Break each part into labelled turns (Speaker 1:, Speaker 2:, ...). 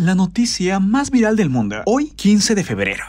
Speaker 1: la noticia más viral del mundo, hoy 15 de febrero.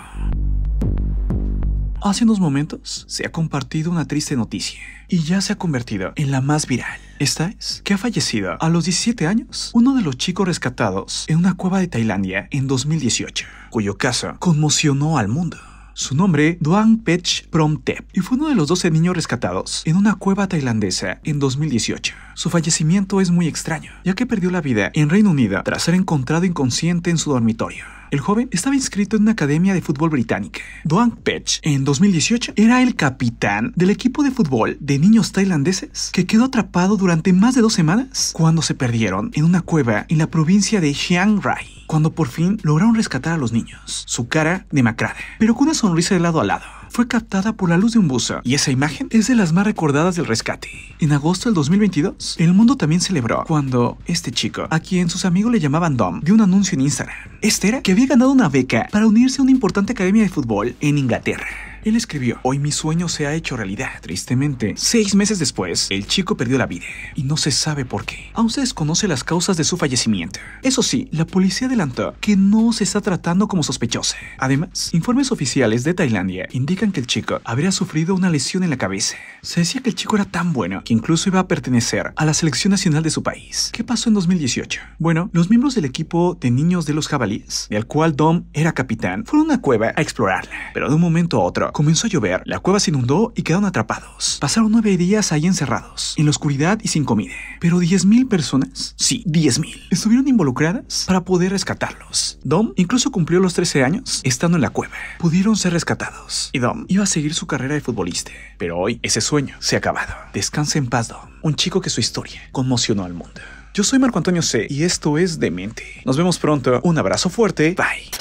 Speaker 1: Hace unos momentos se ha compartido una triste noticia y ya se ha convertido en la más viral. Esta es que ha fallecido a los 17 años uno de los chicos rescatados en una cueva de Tailandia en 2018, cuyo caso conmocionó al mundo. Su nombre, Duang Pech Promtep, y fue uno de los 12 niños rescatados en una cueva tailandesa en 2018. Su fallecimiento es muy extraño, ya que perdió la vida en Reino Unido tras ser encontrado inconsciente en su dormitorio. El joven estaba inscrito en una academia de fútbol británica. Doang Pech, en 2018, era el capitán del equipo de fútbol de niños tailandeses que quedó atrapado durante más de dos semanas cuando se perdieron en una cueva en la provincia de Chiang Rai. Cuando por fin lograron rescatar a los niños, su cara demacrada, pero con una sonrisa de lado a lado fue captada por la luz de un buzo y esa imagen es de las más recordadas del rescate. En agosto del 2022, el mundo también celebró cuando este chico, a quien sus amigos le llamaban Dom, dio un anuncio en Instagram. Este era que había ganado una beca para unirse a una importante academia de fútbol en Inglaterra. Él escribió, hoy mi sueño se ha hecho realidad. Tristemente, seis meses después, el chico perdió la vida y no se sabe por qué. Aún se desconoce las causas de su fallecimiento. Eso sí, la policía adelantó que no se está tratando como sospechoso. Además, informes oficiales de Tailandia indican que el chico habría sufrido una lesión en la cabeza. Se decía que el chico era tan bueno que incluso iba a pertenecer a la selección nacional de su país. ¿Qué pasó en 2018? Bueno, los miembros del equipo de niños de los jabalíes, del cual Dom era capitán, fueron a una cueva a explorarla, pero de un momento a otro Comenzó a llover, la cueva se inundó y quedaron atrapados. Pasaron nueve días ahí encerrados, en la oscuridad y sin comida. Pero mil personas, sí, mil, estuvieron involucradas para poder rescatarlos. Dom incluso cumplió los 13 años estando en la cueva. Pudieron ser rescatados. Y Dom iba a seguir su carrera de futbolista. Pero hoy ese sueño se ha acabado. Descansa en paz, Dom. Un chico que su historia conmocionó al mundo. Yo soy Marco Antonio C. y esto es Demente. Nos vemos pronto. Un abrazo fuerte. Bye.